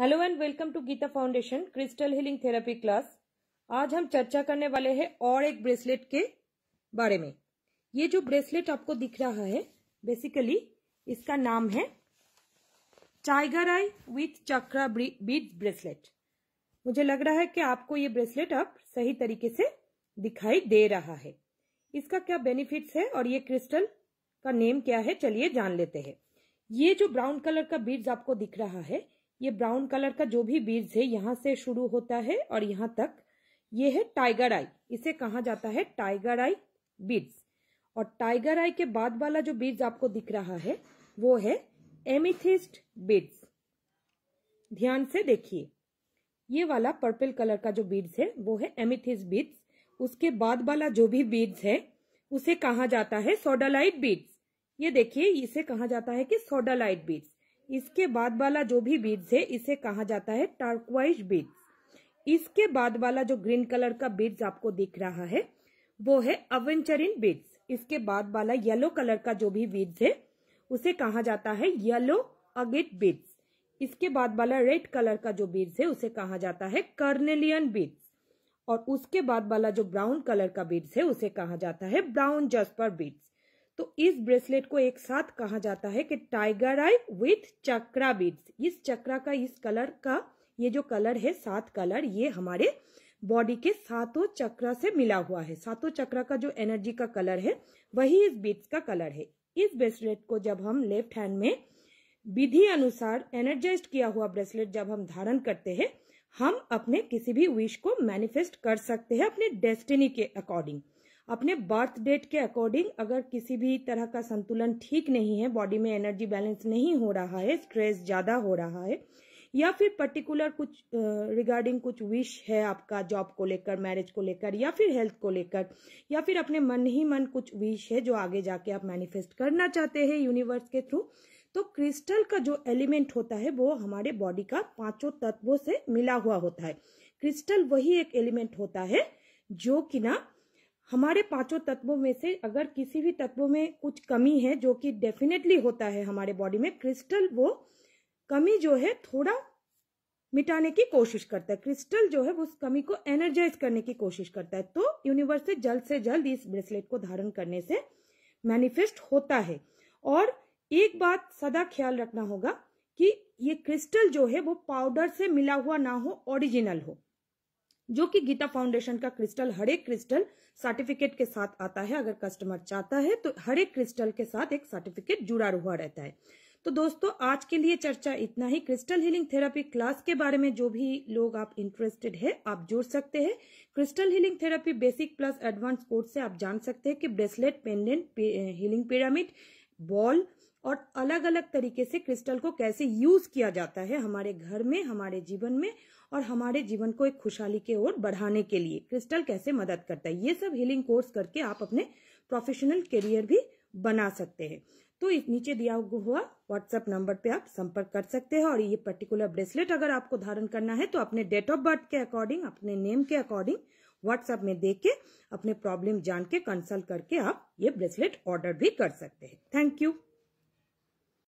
hello and welcome to Geeta foundation crystal healing therapy class आज हम चर्चा करने वाले हैं और एक ब्रेसलेट के बारे में ये जो ब्रेसलेट आपको दिख रहा है बेसिकली इसका नाम है tiger eye with chakra bead bracelet मुझे लग रहा है कि आपको ये ब्रेसलेट अब सही तरीके से दिखाई दे रहा है इसका क्या बेनिफिट्स है और ये क्रिस्टल का नेम क्या है चलिए जान लेते हैं ये जो ब्राउन कलर का बीड्स आपको दिख रहा है ये ब्राउन कलर का जो भी बीज है यहाँ से शुरू होता है और यहाँ तक ये है टाइगर आई इसे कहा जाता है टाइगर आई बीड्स और टाइगर आई के बाद वाला जो बीड्स आपको दिख रहा है वो है एमिथिस्ट बीड्स ध्यान से देखिए ये वाला पर्पल कलर का जो बीड्स है वो है एमिथिस बीड्स उसके बाद वाला जो भी बीड्स है उसे कहा जाता है सोडालाइट बीड्स ये देखिए इसे कहा जाता है कि सोडालाइट बीड्स इसके बाद वाला जो भी बीड्स है इसे कहा जाता है टर्कवाइज बीड्स इसके बाद वाला जो ग्रीन कलर का बीड्स आपको दिख रहा है वो है अवेंचरिन बीड्स इसके बाद वाला येलो कलर का जो भी बीड्स है उसे कहा जाता है येलो अगिट बीड्स इसके बाद वाला रेड कलर का जो बीड्स है उसे कहा जाता है कर्नेलियन बीड्स और उसके बाद वाला जो ब्राउन कलर का बीड्स है उसे कहा जाता है ब्राउन जस्पर बीड्स तो इस ब्रेसलेट को एक साथ कहा जाता है कि tiger eye with chakra beads इस चक्रा का इस कलर का ये जो कलर है सात कलर ये हमारे बॉडी के सातों चक्रा से मिला हुआ है सातों चक्रा का जो एनर्जी का कलर है वही इस बीट्स का कलर है इस ब्रेसलेट को जब हम लेफ्ट हैंड में विधि अनुसार एनर्जाइज किया हुआ ब्रेसलेट जब हम धारण करते हैं हम अपने किसी भी विश को मैनिफेस्ट कर सकते हैं अपने डेस्टिनी के अकॉर्डिंग अपने बर्थ डेट के अकॉर्डिंग अगर किसी भी तरह का संतुलन ठीक नहीं है बॉडी में एनर्जी बैलेंस नहीं हो रहा है स्ट्रेस ज़्यादा हो रहा है या फिर पर्टिकुलर कुछ रिगार्डिंग कुछ विश है आपका जॉब को लेकर मैरिज को लेकर या फिर हेल्थ को लेकर या फिर अपने मन ही मन कुछ विश है जो आगे जाके आप मैनिफेस्ट करना चाहते हैं यूनिवर्स के थ्रू तो क्रिस्टल का जो एलिमेंट होता है वो हमारे बॉडी का पांचों तत्वों से मिला हुआ होता है क्रिस्टल वही एक एलिमेंट होता है जो कि ना हमारे पांचों तत्वों में से अगर किसी भी तत्व में कुछ कमी है जो कि डेफिनेटली होता है हमारे बॉडी में क्रिस्टल वो कमी जो है थोड़ा मिटाने की कोशिश करता है क्रिस्टल जो है उस कमी को एनर्जाइज करने की कोशिश करता है तो यूनिवर्स से जल्द से जल्द इस ब्रेसलेट को धारण करने से मैनिफेस्ट होता है और एक बात सदा ख्याल रखना होगा कि ये क्रिस्टल जो है वो पाउडर से मिला हुआ ना हो ओरिजिनल हो जो कि गीता फाउंडेशन का क्रिस्टल हर क्रिस्टल सर्टिफिकेट के साथ आता है अगर कस्टमर चाहता है तो हर क्रिस्टल के साथ एक सर्टिफिकेट जुड़ा हुआ रहता है तो दोस्तों आज के लिए चर्चा इतना ही क्रिस्टल हीलिंग थेरेपी क्लास के बारे में जो भी लोग आप इंटरेस्टेड है आप जुड़ सकते हैं crystal healing therapy basic plus advance course से आप जान सकते हैं कि bracelet pendant healing pyramid ball और अलग अलग तरीके से क्रिस्टल को कैसे यूज किया जाता है हमारे घर में हमारे जीवन में और हमारे जीवन को एक खुशहाली के ओर बढ़ाने के लिए क्रिस्टल कैसे मदद करता है ये सब हीलिंग कोर्स करके आप अपने प्रोफेशनल करियर भी बना सकते हैं तो नीचे दिया हुआ व्हाट्सएप नंबर पे आप संपर्क कर सकते हैं और ये पर्टिकुलर ब्रेसलेट अगर आपको धारण करना है तो अपने डेट ऑफ बर्थ के अकॉर्डिंग अपने नेम के अकॉर्डिंग व्हाट्सएप में देख के अपने प्रॉब्लम जान के कंसल्ट करके आप ये ब्रेसलेट ऑर्डर भी कर सकते हैं थैंक यू